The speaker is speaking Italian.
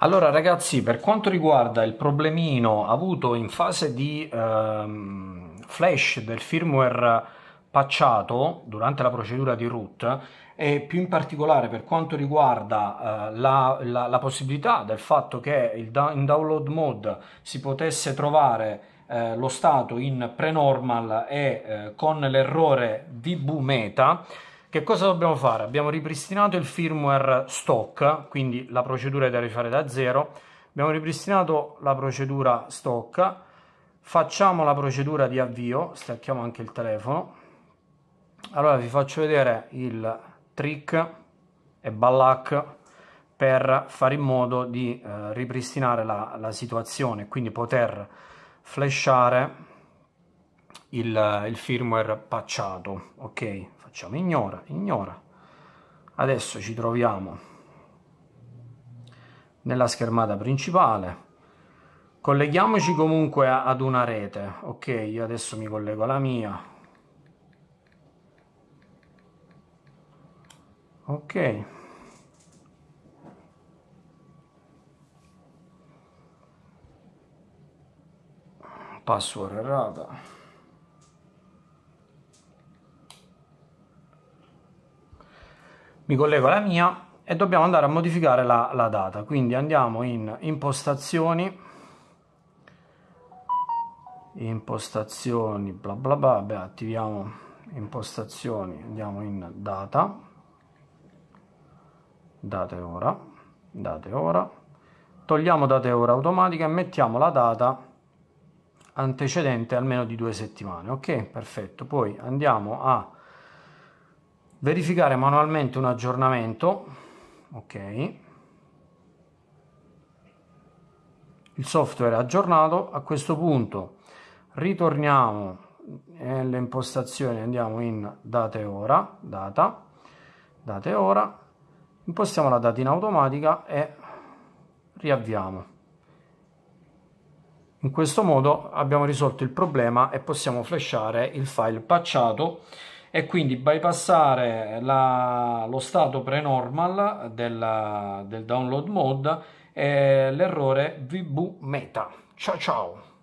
Allora ragazzi, per quanto riguarda il problemino avuto in fase di ehm, flash del firmware patchato durante la procedura di root e più in particolare per quanto riguarda eh, la, la, la, possibilità del fatto che da in download mode si potesse trovare eh, lo stato in pre-normal e eh, con l'errore VB meta, che cosa dobbiamo fare? Abbiamo ripristinato il firmware stock, quindi la procedura è da rifare da zero, abbiamo ripristinato la procedura stock, facciamo la procedura di avvio, stacchiamo anche il telefono, allora vi faccio vedere il trick e ballac per fare in modo di eh, ripristinare la, la situazione, quindi poter flashare il, il firmware patchato, ok? facciamo ignora, ignora. Adesso ci troviamo nella schermata principale. Colleghiamoci comunque ad una rete, ok? Io adesso mi collego alla mia. Ok. Password errata. mi collego alla mia e dobbiamo andare a modificare la, la data quindi andiamo in impostazioni impostazioni bla bla bla beh, attiviamo impostazioni andiamo in data date ora date ora togliamo date ora automatica e mettiamo la data antecedente almeno di due settimane ok perfetto poi andiamo a verificare manualmente un aggiornamento ok il software è aggiornato a questo punto ritorniamo nelle impostazioni andiamo in date e ora data date e ora impostiamo la data in automatica e riavviamo in questo modo abbiamo risolto il problema e possiamo flashare il file patchato e quindi bypassare la, lo stato pre-normal del, del download mode e l'errore VB meta. Ciao ciao!